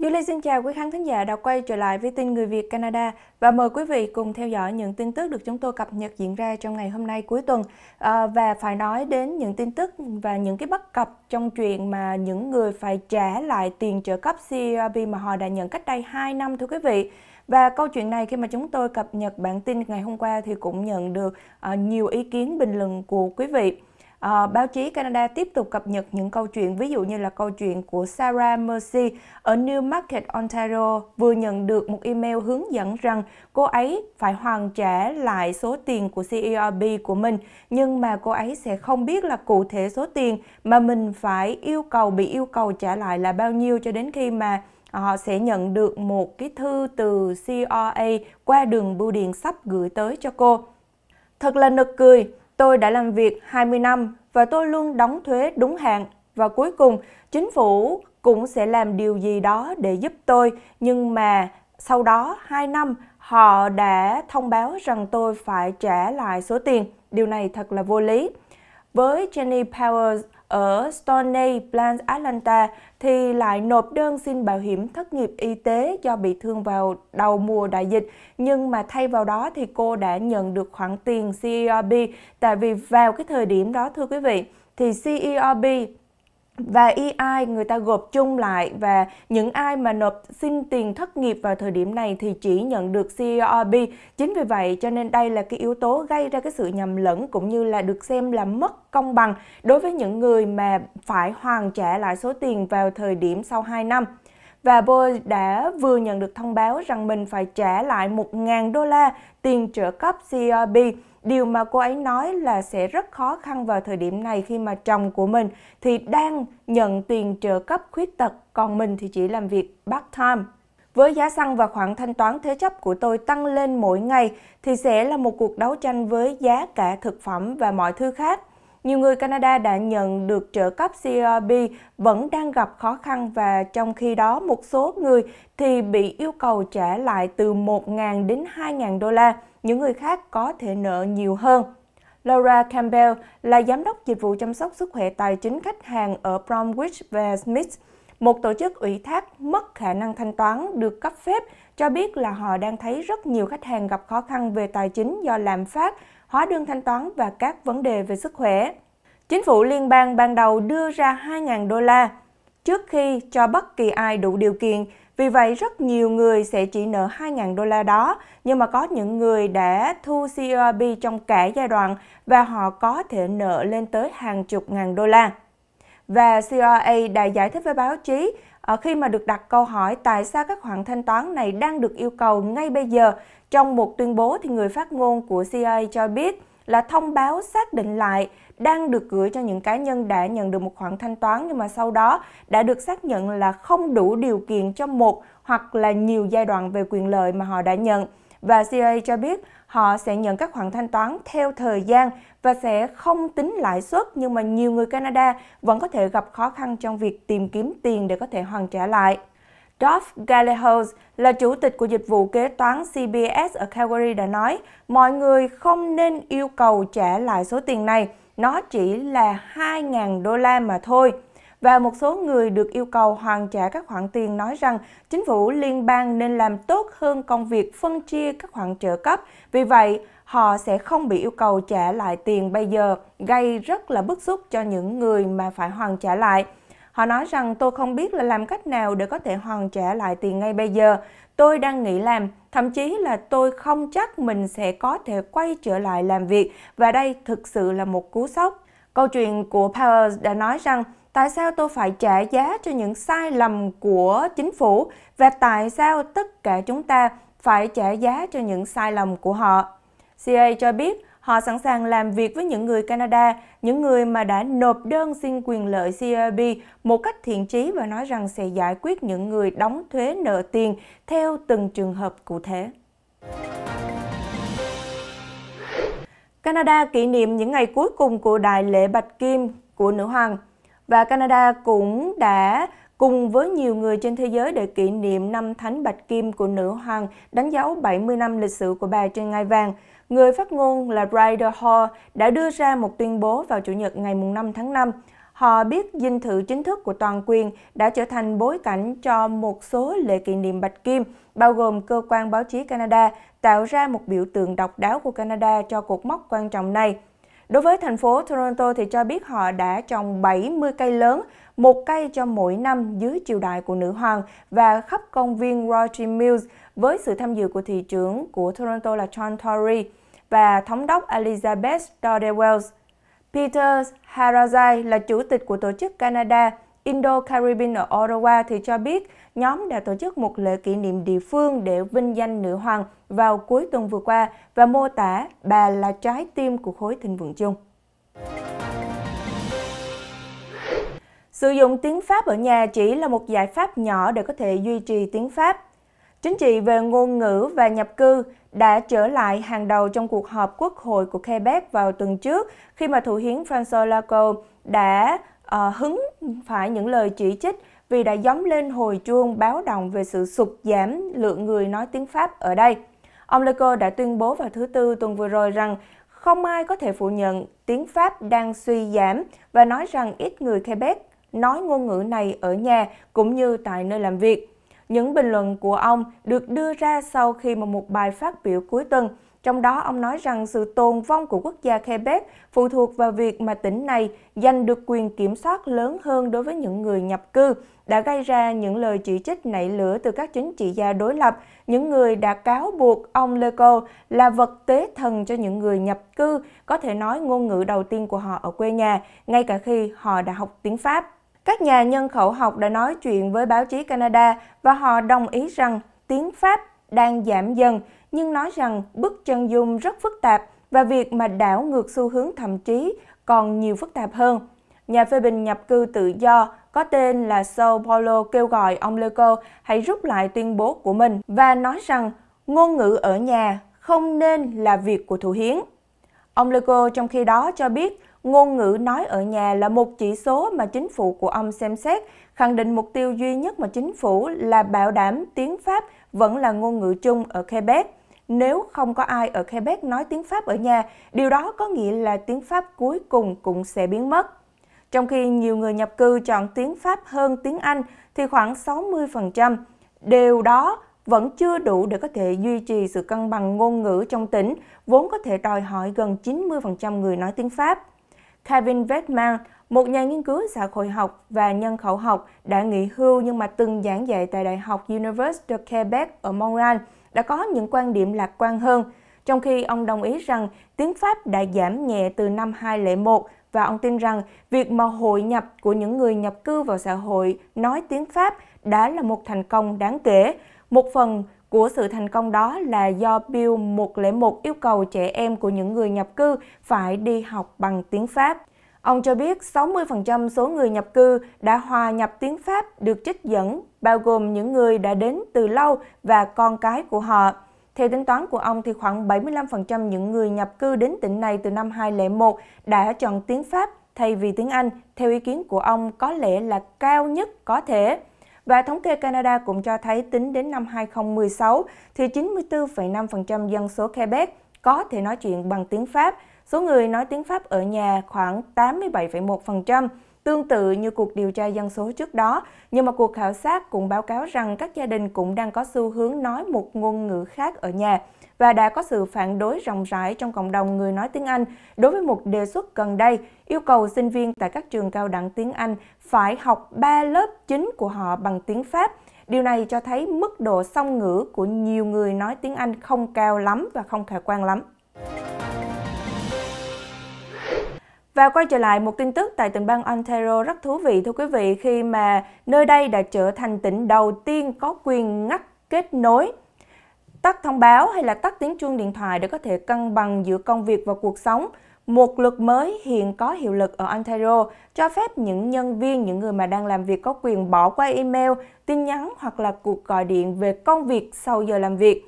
Julie xin chào quý khán thính giả đã quay trở lại với tin Người Việt Canada và mời quý vị cùng theo dõi những tin tức được chúng tôi cập nhật diễn ra trong ngày hôm nay cuối tuần à, và phải nói đến những tin tức và những cái bất cập trong chuyện mà những người phải trả lại tiền trợ cấp CRB mà họ đã nhận cách đây 2 năm thưa quý vị. Và câu chuyện này khi mà chúng tôi cập nhật bản tin ngày hôm qua thì cũng nhận được uh, nhiều ý kiến bình luận của quý vị. À, báo chí Canada tiếp tục cập nhật những câu chuyện, ví dụ như là câu chuyện của Sarah Mercy ở Newmarket, Ontario vừa nhận được một email hướng dẫn rằng cô ấy phải hoàn trả lại số tiền của CERB của mình, nhưng mà cô ấy sẽ không biết là cụ thể số tiền mà mình phải yêu cầu bị yêu cầu trả lại là bao nhiêu cho đến khi mà họ ờ, sẽ nhận được một cái thư từ CRA e qua đường bưu điện sắp gửi tới cho cô. Thật là nực cười, Tôi đã làm việc 20 năm và tôi luôn đóng thuế đúng hạn và cuối cùng chính phủ cũng sẽ làm điều gì đó để giúp tôi nhưng mà sau đó 2 năm họ đã thông báo rằng tôi phải trả lại số tiền. Điều này thật là vô lý. Với Jenny Powers, ở Stoney Plains Atlanta thì lại nộp đơn xin bảo hiểm thất nghiệp y tế do bị thương vào đầu mùa đại dịch. Nhưng mà thay vào đó thì cô đã nhận được khoản tiền CERB tại vì vào cái thời điểm đó thưa quý vị thì CERB và EI người ta gộp chung lại và những ai mà nộp xin tiền thất nghiệp vào thời điểm này thì chỉ nhận được CRB. Chính vì vậy cho nên đây là cái yếu tố gây ra cái sự nhầm lẫn cũng như là được xem là mất công bằng đối với những người mà phải hoàn trả lại số tiền vào thời điểm sau 2 năm và Boeing đã vừa nhận được thông báo rằng mình phải trả lại 1.000 đô la tiền trợ cấp CRB, điều mà cô ấy nói là sẽ rất khó khăn vào thời điểm này khi mà chồng của mình thì đang nhận tiền trợ cấp khuyết tật, còn mình thì chỉ làm việc part-time. Với giá xăng và khoản thanh toán thế chấp của tôi tăng lên mỗi ngày thì sẽ là một cuộc đấu tranh với giá cả thực phẩm và mọi thứ khác nhiều người Canada đã nhận được trợ cấp CRB vẫn đang gặp khó khăn và trong khi đó một số người thì bị yêu cầu trả lại từ 1.000 đến 2.000 đô la, những người khác có thể nợ nhiều hơn. Laura Campbell là giám đốc dịch vụ chăm sóc sức khỏe tài chính khách hàng ở Bromwich và Smith, một tổ chức ủy thác mất khả năng thanh toán được cấp phép cho biết là họ đang thấy rất nhiều khách hàng gặp khó khăn về tài chính do lạm phát, hóa đơn thanh toán và các vấn đề về sức khỏe. Chính phủ liên bang ban đầu đưa ra 2.000 đô la trước khi cho bất kỳ ai đủ điều kiện. Vì vậy, rất nhiều người sẽ chỉ nợ 2.000 đô la đó, nhưng mà có những người đã thu CRB e trong cả giai đoạn và họ có thể nợ lên tới hàng chục ngàn đô la và CIA đã giải thích với báo chí ờ, khi mà được đặt câu hỏi tại sao các khoản thanh toán này đang được yêu cầu ngay bây giờ. Trong một tuyên bố thì người phát ngôn của CIA cho biết là thông báo xác định lại đang được gửi cho những cá nhân đã nhận được một khoản thanh toán nhưng mà sau đó đã được xác nhận là không đủ điều kiện cho một hoặc là nhiều giai đoạn về quyền lợi mà họ đã nhận và CIA cho biết họ sẽ nhận các khoản thanh toán theo thời gian và sẽ không tính lãi suất nhưng mà nhiều người Canada vẫn có thể gặp khó khăn trong việc tìm kiếm tiền để có thể hoàn trả lại. Duff Gallagher là chủ tịch của dịch vụ kế toán CBS ở Calgary đã nói mọi người không nên yêu cầu trả lại số tiền này, nó chỉ là 2.000 đô la mà thôi và một số người được yêu cầu hoàn trả các khoản tiền nói rằng chính phủ liên bang nên làm tốt hơn công việc phân chia các khoản trợ cấp. Vì vậy, họ sẽ không bị yêu cầu trả lại tiền bây giờ, gây rất là bức xúc cho những người mà phải hoàn trả lại. Họ nói rằng tôi không biết là làm cách nào để có thể hoàn trả lại tiền ngay bây giờ. Tôi đang nghĩ làm, thậm chí là tôi không chắc mình sẽ có thể quay trở lại làm việc và đây thực sự là một cú sốc. Câu chuyện của Powers đã nói rằng tại sao tôi phải trả giá cho những sai lầm của chính phủ và tại sao tất cả chúng ta phải trả giá cho những sai lầm của họ. CA cho biết họ sẵn sàng làm việc với những người Canada, những người mà đã nộp đơn xin quyền lợi CRB một cách thiện trí và nói rằng sẽ giải quyết những người đóng thuế nợ tiền theo từng trường hợp cụ thể. Canada kỷ niệm những ngày cuối cùng của đại lễ Bạch Kim của nữ hoàng. Và Canada cũng đã cùng với nhiều người trên thế giới để kỷ niệm năm Thánh Bạch Kim của nữ hoàng đánh dấu 70 năm lịch sử của bà trên ngai vàng. Người phát ngôn là Ryder Hall đã đưa ra một tuyên bố vào Chủ nhật ngày 5 tháng 5. Họ biết dinh thự chính thức của toàn quyền đã trở thành bối cảnh cho một số lễ kỷ niệm Bạch Kim, bao gồm cơ quan báo chí Canada tạo ra một biểu tượng độc đáo của Canada cho cuộc mốc quan trọng này. Đối với thành phố Toronto thì cho biết họ đã trồng 70 cây lớn, một cây cho mỗi năm dưới triều đại của nữ hoàng và khắp công viên Royal Mills với sự tham dự của thị trưởng của Toronto là John Tory và thống đốc Elizabeth Dodder Peter Harazai là chủ tịch của tổ chức Canada Indo-Caribbean ở Ottawa thì cho biết nhóm đã tổ chức một lễ kỷ niệm địa phương để vinh danh nữ hoàng vào cuối tuần vừa qua và mô tả bà là trái tim của khối thịnh vượng chung. Sử dụng tiếng Pháp ở nhà chỉ là một giải pháp nhỏ để có thể duy trì tiếng Pháp. Chính trị về ngôn ngữ và nhập cư đã trở lại hàng đầu trong cuộc họp quốc hội của Quebec vào tuần trước khi mà thủ hiến François Legault đã uh, hứng phải những lời chỉ trích vì đã gióng lên hồi chuông báo động về sự sụt giảm lượng người nói tiếng Pháp ở đây. Ông Leco đã tuyên bố vào thứ Tư tuần vừa rồi rằng không ai có thể phủ nhận tiếng Pháp đang suy giảm và nói rằng ít người Quebec nói ngôn ngữ này ở nhà cũng như tại nơi làm việc. Những bình luận của ông được đưa ra sau khi mà một bài phát biểu cuối tuần trong đó, ông nói rằng sự tồn vong của quốc gia Quebec phụ thuộc vào việc mà tỉnh này giành được quyền kiểm soát lớn hơn đối với những người nhập cư, đã gây ra những lời chỉ trích nảy lửa từ các chính trị gia đối lập, những người đã cáo buộc ông Leco là vật tế thần cho những người nhập cư, có thể nói ngôn ngữ đầu tiên của họ ở quê nhà, ngay cả khi họ đã học tiếng Pháp. Các nhà nhân khẩu học đã nói chuyện với báo chí Canada và họ đồng ý rằng tiếng Pháp đang giảm dần nhưng nói rằng bức chân dung rất phức tạp và việc mà đảo ngược xu hướng thậm chí còn nhiều phức tạp hơn. Nhà phê bình nhập cư tự do có tên là Sao Paulo kêu gọi ông Leco hãy rút lại tuyên bố của mình và nói rằng ngôn ngữ ở nhà không nên là việc của thủ hiến. Ông Leco trong khi đó cho biết ngôn ngữ nói ở nhà là một chỉ số mà chính phủ của ông xem xét, khẳng định mục tiêu duy nhất mà chính phủ là bảo đảm tiếng Pháp vẫn là ngôn ngữ chung ở Quebec nếu không có ai ở Quebec nói tiếng Pháp ở nhà, điều đó có nghĩa là tiếng Pháp cuối cùng cũng sẽ biến mất. Trong khi nhiều người nhập cư chọn tiếng Pháp hơn tiếng Anh thì khoảng 60%, đều đó vẫn chưa đủ để có thể duy trì sự cân bằng ngôn ngữ trong tỉnh, vốn có thể đòi hỏi gần 90% người nói tiếng Pháp. Kevin Vetman, một nhà nghiên cứu xã hội học và nhân khẩu học đã nghỉ hưu nhưng mà từng giảng dạy tại Đại học University of Quebec ở Montreal, đã có những quan điểm lạc quan hơn, trong khi ông đồng ý rằng tiếng Pháp đã giảm nhẹ từ năm 2001 và ông tin rằng việc mà hội nhập của những người nhập cư vào xã hội nói tiếng Pháp đã là một thành công đáng kể. Một phần của sự thành công đó là do Bill 101 yêu cầu trẻ em của những người nhập cư phải đi học bằng tiếng Pháp. Ông cho biết 60% số người nhập cư đã hòa nhập tiếng Pháp được trích dẫn, bao gồm những người đã đến từ lâu và con cái của họ. Theo tính toán của ông thì khoảng 75% những người nhập cư đến tỉnh này từ năm 2001 đã chọn tiếng Pháp thay vì tiếng Anh, theo ý kiến của ông có lẽ là cao nhất có thể. Và thống kê Canada cũng cho thấy tính đến năm 2016 thì 94,5% dân số Quebec có thể nói chuyện bằng tiếng Pháp Số người nói tiếng Pháp ở nhà khoảng 87,1%, tương tự như cuộc điều tra dân số trước đó, nhưng mà cuộc khảo sát cũng báo cáo rằng các gia đình cũng đang có xu hướng nói một ngôn ngữ khác ở nhà và đã có sự phản đối rộng rãi trong cộng đồng người nói tiếng Anh đối với một đề xuất gần đây yêu cầu sinh viên tại các trường cao đẳng tiếng Anh phải học 3 lớp chính của họ bằng tiếng Pháp. Điều này cho thấy mức độ song ngữ của nhiều người nói tiếng Anh không cao lắm và không khả quan lắm. Và quay trở lại một tin tức tại tỉnh bang Ontario rất thú vị thưa quý vị khi mà nơi đây đã trở thành tỉnh đầu tiên có quyền ngắt kết nối tắt thông báo hay là tắt tiếng chuông điện thoại để có thể cân bằng giữa công việc và cuộc sống. Một luật mới hiện có hiệu lực ở Ontario cho phép những nhân viên, những người mà đang làm việc có quyền bỏ qua email, tin nhắn hoặc là cuộc gọi điện về công việc sau giờ làm việc.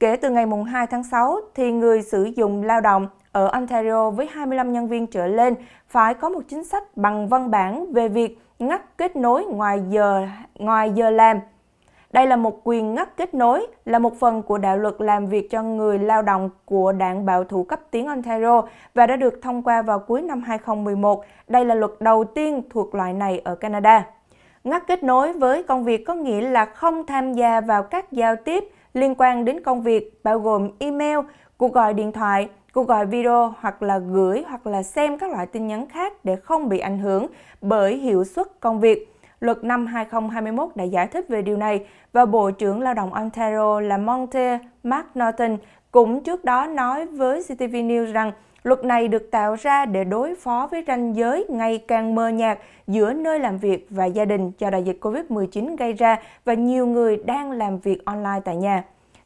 Kể từ ngày 2 tháng 6 thì người sử dụng lao động ở Ontario với 25 nhân viên trở lên phải có một chính sách bằng văn bản về việc ngắt kết nối ngoài giờ ngoài giờ làm. Đây là một quyền ngắt kết nối, là một phần của đạo luật làm việc cho người lao động của đảng bảo thủ cấp tiến Ontario và đã được thông qua vào cuối năm 2011. Đây là luật đầu tiên thuộc loại này ở Canada. Ngắt kết nối với công việc có nghĩa là không tham gia vào các giao tiếp liên quan đến công việc, bao gồm email, cuộc gọi điện thoại, cuộc gọi video hoặc là gửi hoặc là xem các loại tin nhắn khác để không bị ảnh hưởng bởi hiệu suất công việc. Luật năm 2021 đã giải thích về điều này và Bộ trưởng Lao động Ontario là Monte McNaughton cũng trước đó nói với CTV News rằng luật này được tạo ra để đối phó với ranh giới ngày càng mờ nhạt giữa nơi làm việc và gia đình do đại dịch COVID-19 gây ra và nhiều người đang làm việc online tại nhà.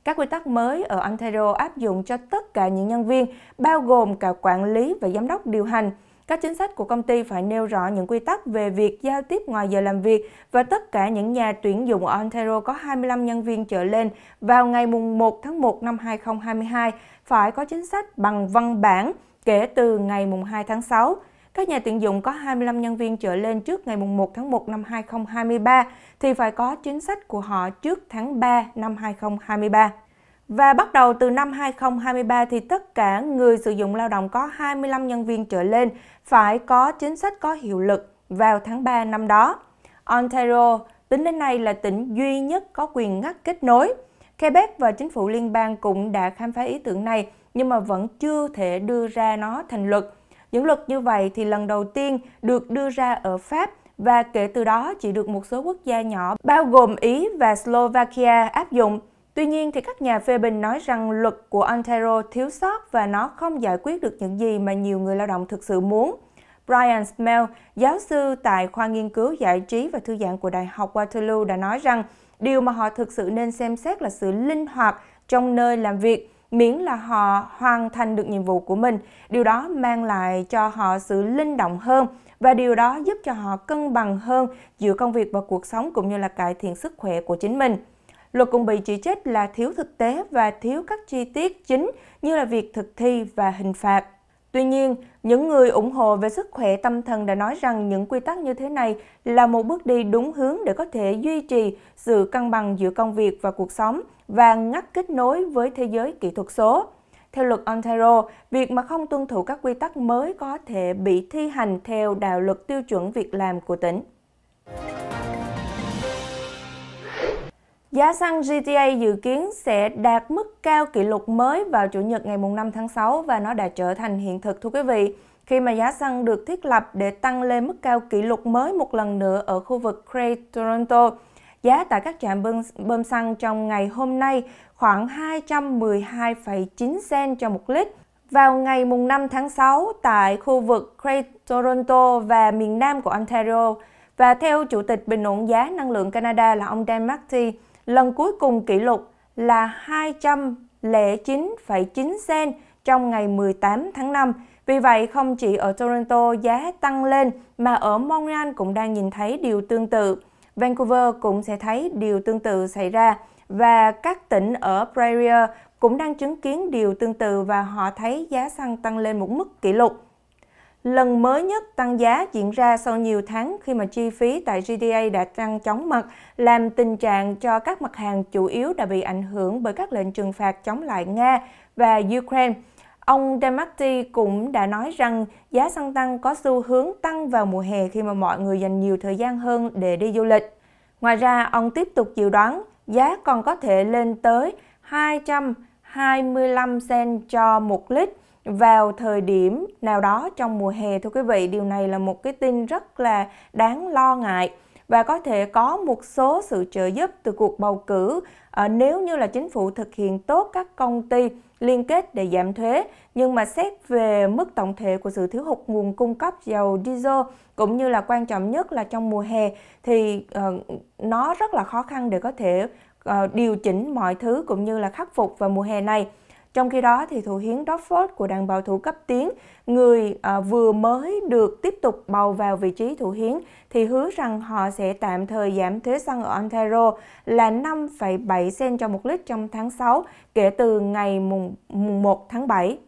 Các quy tắc mới ở Antero áp dụng cho tất cả những nhân viên, bao gồm cả quản lý và giám đốc điều hành. Các chính sách của công ty phải nêu rõ những quy tắc về việc giao tiếp ngoài giờ làm việc và tất cả những nhà tuyển dụng ở Ontario có 25 nhân viên trở lên vào ngày 1 tháng 1 năm 2022 phải có chính sách bằng văn bản kể từ ngày 2 tháng 6 các nhà tuyển dụng có 25 nhân viên trở lên trước ngày 1 tháng 1 năm 2023 thì phải có chính sách của họ trước tháng 3 năm 2023. Và bắt đầu từ năm 2023 thì tất cả người sử dụng lao động có 25 nhân viên trở lên phải có chính sách có hiệu lực vào tháng 3 năm đó. Ontario tính đến nay là tỉnh duy nhất có quyền ngắt kết nối. Quebec và chính phủ liên bang cũng đã khám phá ý tưởng này nhưng mà vẫn chưa thể đưa ra nó thành luật. Những luật như vậy thì lần đầu tiên được đưa ra ở Pháp và kể từ đó chỉ được một số quốc gia nhỏ bao gồm Ý và Slovakia áp dụng. Tuy nhiên thì các nhà phê bình nói rằng luật của Ontario thiếu sót và nó không giải quyết được những gì mà nhiều người lao động thực sự muốn. Brian Smell, giáo sư tại khoa nghiên cứu giải trí và thư giãn của Đại học Waterloo đã nói rằng điều mà họ thực sự nên xem xét là sự linh hoạt trong nơi làm việc miễn là họ hoàn thành được nhiệm vụ của mình. Điều đó mang lại cho họ sự linh động hơn và điều đó giúp cho họ cân bằng hơn giữa công việc và cuộc sống cũng như là cải thiện sức khỏe của chính mình. Luật cũng bị chỉ trích là thiếu thực tế và thiếu các chi tiết chính như là việc thực thi và hình phạt. Tuy nhiên, những người ủng hộ về sức khỏe tâm thần đã nói rằng những quy tắc như thế này là một bước đi đúng hướng để có thể duy trì sự cân bằng giữa công việc và cuộc sống – và ngắt kết nối với thế giới kỹ thuật số. Theo luật Ontario, việc mà không tuân thủ các quy tắc mới có thể bị thi hành theo đạo luật tiêu chuẩn việc làm của tỉnh. Giá xăng GTA dự kiến sẽ đạt mức cao kỷ lục mới vào Chủ nhật ngày 5 tháng 6 và nó đã trở thành hiện thực thưa quý vị. Khi mà giá xăng được thiết lập để tăng lên mức cao kỷ lục mới một lần nữa ở khu vực Great Toronto, Giá tại các trạm bơm, xăng trong ngày hôm nay khoảng 212,9 cent cho một lít. Vào ngày 5 tháng 6 tại khu vực Great Toronto và miền nam của Ontario, và theo Chủ tịch Bình ổn giá năng lượng Canada là ông Dan McTee, lần cuối cùng kỷ lục là 209,9 cent trong ngày 18 tháng 5. Vì vậy, không chỉ ở Toronto giá tăng lên mà ở Montreal cũng đang nhìn thấy điều tương tự. Vancouver cũng sẽ thấy điều tương tự xảy ra và các tỉnh ở Prairie cũng đang chứng kiến điều tương tự và họ thấy giá xăng tăng lên một mức kỷ lục. Lần mới nhất tăng giá diễn ra sau nhiều tháng khi mà chi phí tại GTA đã tăng chóng mặt, làm tình trạng cho các mặt hàng chủ yếu đã bị ảnh hưởng bởi các lệnh trừng phạt chống lại Nga và Ukraine Ông Demarty cũng đã nói rằng giá xăng tăng có xu hướng tăng vào mùa hè khi mà mọi người dành nhiều thời gian hơn để đi du lịch. Ngoài ra, ông tiếp tục dự đoán giá còn có thể lên tới 225 cent cho một lít vào thời điểm nào đó trong mùa hè thưa quý vị điều này là một cái tin rất là đáng lo ngại và có thể có một số sự trợ giúp từ cuộc bầu cử ờ, nếu như là chính phủ thực hiện tốt các công ty liên kết để giảm thuế. Nhưng mà xét về mức tổng thể của sự thiếu hụt nguồn cung cấp dầu diesel cũng như là quan trọng nhất là trong mùa hè thì ờ, nó rất là khó khăn để có thể ờ, điều chỉnh mọi thứ cũng như là khắc phục vào mùa hè này. Trong khi đó thì thủ hiến Dodford của đảng bảo thủ cấp tiến, người à, vừa mới được tiếp tục bầu vào vị trí thủ hiến thì hứa rằng họ sẽ tạm thời giảm thuế xăng ở Ontario là 5,7 cent cho một lít trong tháng 6 kể từ ngày mùng, mùng 1 tháng 7.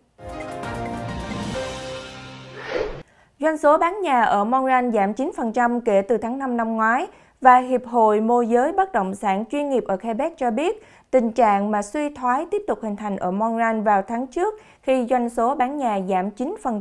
Doanh số bán nhà ở Montreal giảm 9% kể từ tháng 5 năm ngoái và Hiệp hội Môi giới Bất động sản chuyên nghiệp ở Quebec cho biết tình trạng mà suy thoái tiếp tục hình thành ở Montreal vào tháng trước khi doanh số bán nhà giảm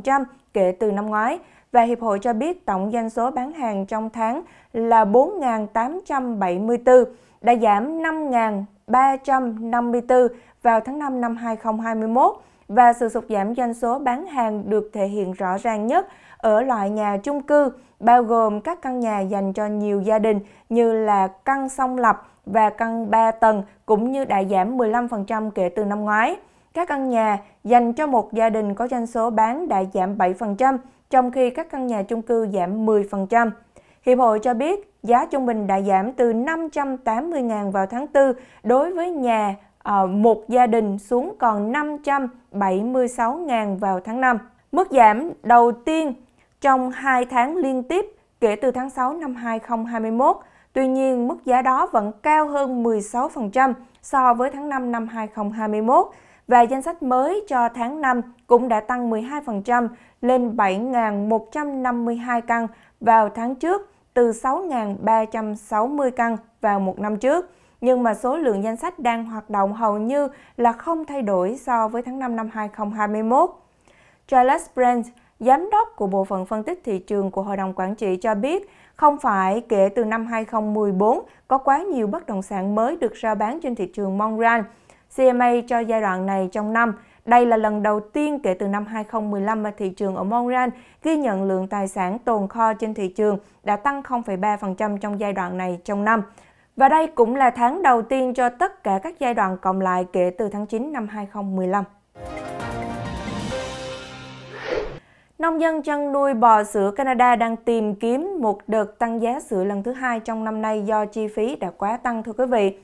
9% kể từ năm ngoái và Hiệp hội cho biết tổng doanh số bán hàng trong tháng là 4.874, đã giảm 5.354 vào tháng 5 năm 2021 và sự sụt giảm doanh số bán hàng được thể hiện rõ ràng nhất ở loại nhà chung cư, bao gồm các căn nhà dành cho nhiều gia đình như là căn song lập và căn 3 tầng cũng như đã giảm 15% kể từ năm ngoái. Các căn nhà dành cho một gia đình có doanh số bán đã giảm 7%, trong khi các căn nhà chung cư giảm 10%. Hiệp hội cho biết giá trung bình đã giảm từ 580.000 vào tháng 4 đối với nhà Ờ, một gia đình xuống còn 576.000 vào tháng 5. Mức giảm đầu tiên trong 2 tháng liên tiếp kể từ tháng 6 năm 2021. Tuy nhiên, mức giá đó vẫn cao hơn 16% so với tháng 5 năm 2021 và danh sách mới cho tháng 5 cũng đã tăng 12% lên 7.152 căn vào tháng trước từ 6.360 căn vào một năm trước nhưng mà số lượng danh sách đang hoạt động hầu như là không thay đổi so với tháng 5 năm 2021. Charles Brent, giám đốc của Bộ phận Phân tích Thị trường của Hội đồng Quản trị cho biết, không phải kể từ năm 2014 có quá nhiều bất động sản mới được ra bán trên thị trường Montreal. CMA cho giai đoạn này trong năm. Đây là lần đầu tiên kể từ năm 2015 mà thị trường ở Montreal ghi nhận lượng tài sản tồn kho trên thị trường đã tăng 0,3% trong giai đoạn này trong năm. Và đây cũng là tháng đầu tiên cho tất cả các giai đoạn cộng lại kể từ tháng 9 năm 2015. Nông dân chăn nuôi bò sữa Canada đang tìm kiếm một đợt tăng giá sữa lần thứ hai trong năm nay do chi phí đã quá tăng thưa quý vị.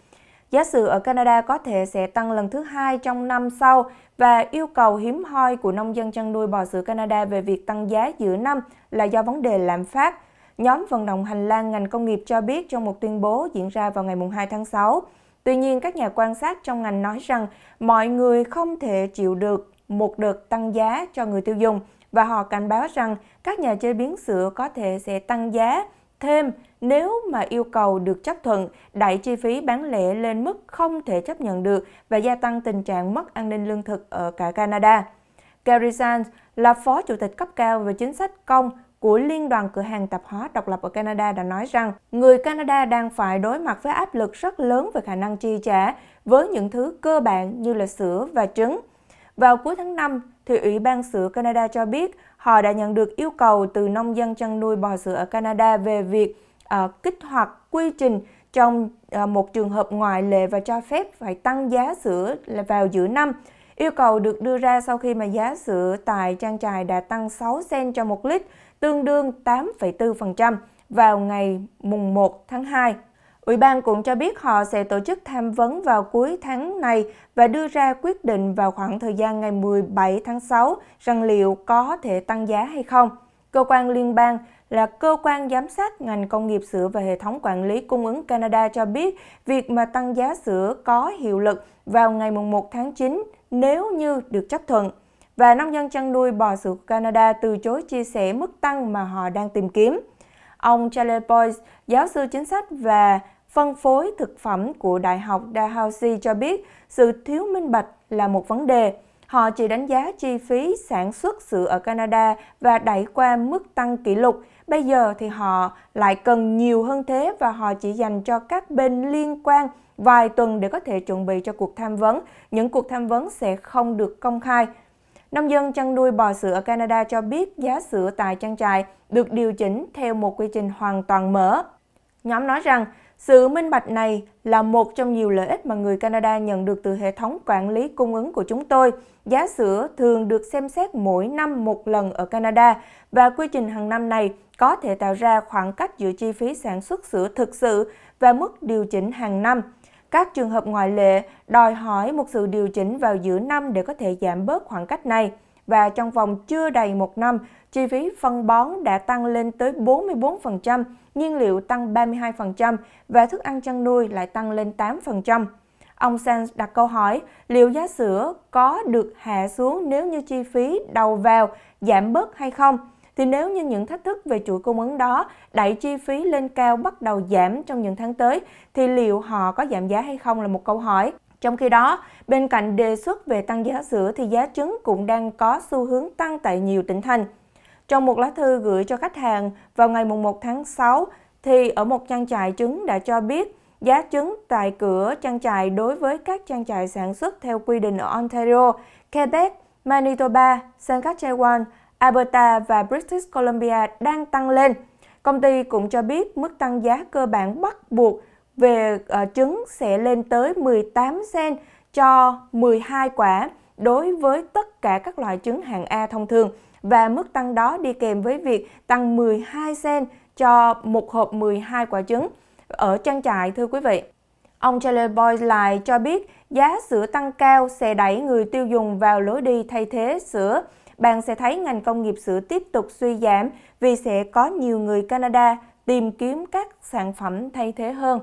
Giá sữa ở Canada có thể sẽ tăng lần thứ hai trong năm sau và yêu cầu hiếm hoi của nông dân chăn nuôi bò sữa Canada về việc tăng giá giữa năm là do vấn đề lạm phát Nhóm vận động hành lang ngành công nghiệp cho biết trong một tuyên bố diễn ra vào ngày 2 tháng 6. Tuy nhiên, các nhà quan sát trong ngành nói rằng mọi người không thể chịu được một đợt tăng giá cho người tiêu dùng và họ cảnh báo rằng các nhà chế biến sữa có thể sẽ tăng giá thêm nếu mà yêu cầu được chấp thuận đẩy chi phí bán lẻ lên mức không thể chấp nhận được và gia tăng tình trạng mất an ninh lương thực ở cả Canada. Gary Sands là phó chủ tịch cấp cao về chính sách công của Liên đoàn Cửa hàng Tạp hóa Độc lập ở Canada đã nói rằng người Canada đang phải đối mặt với áp lực rất lớn về khả năng chi trả với những thứ cơ bản như là sữa và trứng. Vào cuối tháng 5, thì Ủy ban sữa Canada cho biết họ đã nhận được yêu cầu từ nông dân chăn nuôi bò sữa ở Canada về việc uh, kích hoạt quy trình trong uh, một trường hợp ngoại lệ và cho phép phải tăng giá sữa vào giữa năm. Yêu cầu được đưa ra sau khi mà giá sữa tại trang trại đã tăng 6 cent cho một lít tương đương 8,4% vào ngày mùng 1 tháng 2. Ủy ban cũng cho biết họ sẽ tổ chức tham vấn vào cuối tháng này và đưa ra quyết định vào khoảng thời gian ngày 17 tháng 6 rằng liệu có thể tăng giá hay không. Cơ quan liên bang là cơ quan giám sát ngành công nghiệp sữa và hệ thống quản lý cung ứng Canada cho biết việc mà tăng giá sữa có hiệu lực vào ngày 1 tháng 9 nếu như được chấp thuận và nông dân chăn nuôi bò sữa của Canada từ chối chia sẻ mức tăng mà họ đang tìm kiếm. Ông Charles Boyce, giáo sư chính sách và phân phối thực phẩm của Đại học Dalhousie cho biết sự thiếu minh bạch là một vấn đề. Họ chỉ đánh giá chi phí sản xuất sữa ở Canada và đẩy qua mức tăng kỷ lục. Bây giờ thì họ lại cần nhiều hơn thế và họ chỉ dành cho các bên liên quan vài tuần để có thể chuẩn bị cho cuộc tham vấn. Những cuộc tham vấn sẽ không được công khai. Nông dân chăn nuôi bò sữa ở Canada cho biết giá sữa tại trang trại được điều chỉnh theo một quy trình hoàn toàn mở. Nhóm nói rằng sự minh bạch này là một trong nhiều lợi ích mà người Canada nhận được từ hệ thống quản lý cung ứng của chúng tôi. Giá sữa thường được xem xét mỗi năm một lần ở Canada và quy trình hàng năm này có thể tạo ra khoảng cách giữa chi phí sản xuất sữa thực sự và mức điều chỉnh hàng năm. Các trường hợp ngoại lệ đòi hỏi một sự điều chỉnh vào giữa năm để có thể giảm bớt khoảng cách này và trong vòng chưa đầy một năm, chi phí phân bón đã tăng lên tới 44%, nhiên liệu tăng 32% và thức ăn chăn nuôi lại tăng lên 8%. Ông Sanz đặt câu hỏi liệu giá sữa có được hạ xuống nếu như chi phí đầu vào giảm bớt hay không? thì nếu như những thách thức về chuỗi cung ứng đó đẩy chi phí lên cao bắt đầu giảm trong những tháng tới thì liệu họ có giảm giá hay không là một câu hỏi. Trong khi đó, bên cạnh đề xuất về tăng giá sữa thì giá trứng cũng đang có xu hướng tăng tại nhiều tỉnh thành. Trong một lá thư gửi cho khách hàng vào ngày 1 tháng 6, thì ở một trang trại trứng đã cho biết giá trứng tại cửa trang trại đối với các trang trại sản xuất theo quy định ở Ontario, Quebec, Manitoba, Saskatchewan Alberta và British Columbia đang tăng lên. Công ty cũng cho biết mức tăng giá cơ bản bắt buộc về ờ, trứng sẽ lên tới 18 sen cho 12 quả đối với tất cả các loại trứng hạng A thông thường và mức tăng đó đi kèm với việc tăng 12 sen cho một hộp 12 quả trứng ở trang trại thưa quý vị. Ông Charlie Boyd lại cho biết giá sữa tăng cao sẽ đẩy người tiêu dùng vào lối đi thay thế sữa bạn sẽ thấy ngành công nghiệp sữa tiếp tục suy giảm vì sẽ có nhiều người Canada tìm kiếm các sản phẩm thay thế hơn.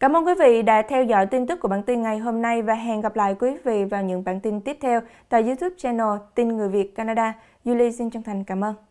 Cảm ơn quý vị đã theo dõi tin tức của bản tin ngày hôm nay và hẹn gặp lại quý vị vào những bản tin tiếp theo tại YouTube channel Tin Người Việt Canada. Julie xin chân thành cảm ơn.